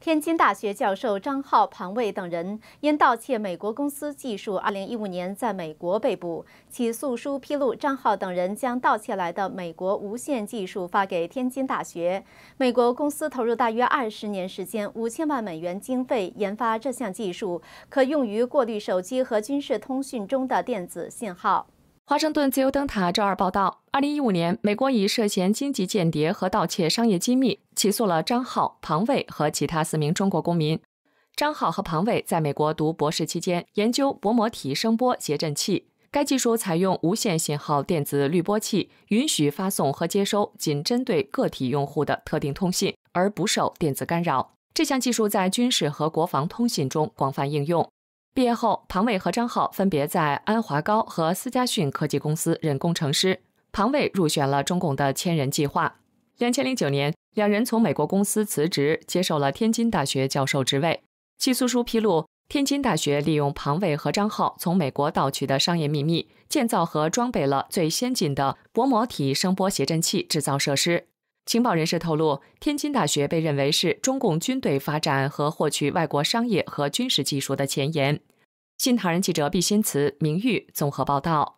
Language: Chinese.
天津大学教授张浩、庞卫等人因盗窃美国公司技术，2015年在美国被捕。起诉书披露，张浩等人将盗窃来的美国无线技术发给天津大学。美国公司投入大约20年时间、5000万美元经费研发这项技术，可用于过滤手机和军事通讯中的电子信号。华盛顿自由灯塔周二报道，2015年，美国以涉嫌经济间谍和盗窃商业机密。起诉了张浩、庞伟和其他四名中国公民。张浩和庞伟在美国读博士期间，研究薄膜体声波谐振器。该技术采用无线信号电子滤波器，允许发送和接收仅针对个体用户的特定通信，而不受电子干扰。这项技术在军事和国防通信中广泛应用。毕业后，庞伟和张浩分别在安华高和思佳讯科技公司任工程师。庞伟入选了中共的千人计划。两千零九年，两人从美国公司辞职，接受了天津大学教授职位。起诉书披露，天津大学利用庞伟和张浩从美国盗取的商业秘密，建造和装备了最先进的薄膜体声波谐振器制造设施。情报人士透露，天津大学被认为是中共军队发展和获取外国商业和军事技术的前沿。新唐人记者毕新慈、明玉综合报道。